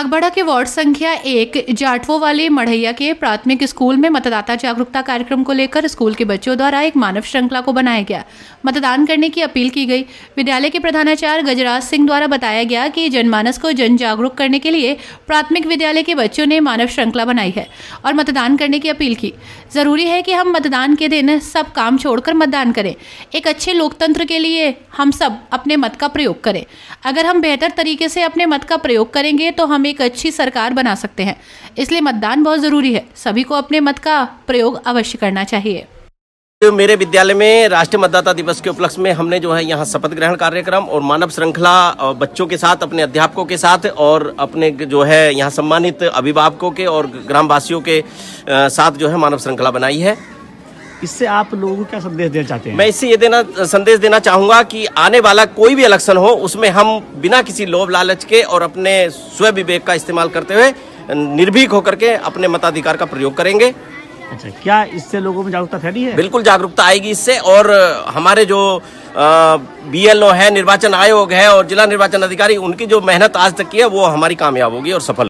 बागबाड़ा के वार्ड संख्या एक जाटवो वाले मढ़ैया के प्राथमिक स्कूल में मतदाता जागरूकता कार्यक्रम को लेकर स्कूल के बच्चों द्वारा एक मानव श्रृंखला को बनाया गया मतदान करने की अपील की गई विद्यालय के प्रधानाचार्य गजराज सिंह द्वारा बताया गया कि जनमानस को जन जागरूक करने के लिए प्राथमिक विद्यालय के बच्चों ने मानव श्रृंखला बनाई है और मतदान करने की अपील की जरूरी है कि हम मतदान के दिन सब काम छोड़कर मतदान करें एक अच्छे लोकतंत्र के लिए हम सब अपने मत का प्रयोग करें अगर हम बेहतर तरीके से अपने मत का प्रयोग करेंगे तो हमें एक अच्छी सरकार बना सकते हैं इसलिए मतदान बहुत ज़रूरी है सभी को अपने मत का प्रयोग अवश्य करना चाहिए तो मेरे विद्यालय में राष्ट्रीय मतदाता दिवस के उपलक्ष्य में हमने जो है यहाँ शपथ ग्रहण कार्यक्रम और मानव श्रृंखला बच्चों के साथ अपने अध्यापकों के साथ और अपने जो है यहाँ सम्मानित अभिभावकों के और ग्रामवासियों के साथ जो है मानव श्रृंखला बनाई है इससे आप लोगों को क्या संदेश देना चाहते हैं मैं इससे ये देना संदेश देना चाहूंगा कि आने वाला कोई भी इलेक्शन हो उसमें हम बिना किसी लोभ लालच के और अपने स्वयं विवेक का इस्तेमाल करते हुए निर्भीक होकर के अपने मताधिकार का प्रयोग करेंगे अच्छा क्या इससे लोगों में जागरूकता फैली है बिल्कुल जागरूकता आएगी इससे और हमारे जो बी एल ओ है निर्वाचन आयोग है और जिला निर्वाचन अधिकारी उनकी जो मेहनत आज तक की है वो हमारी कामयाब होगी और सफल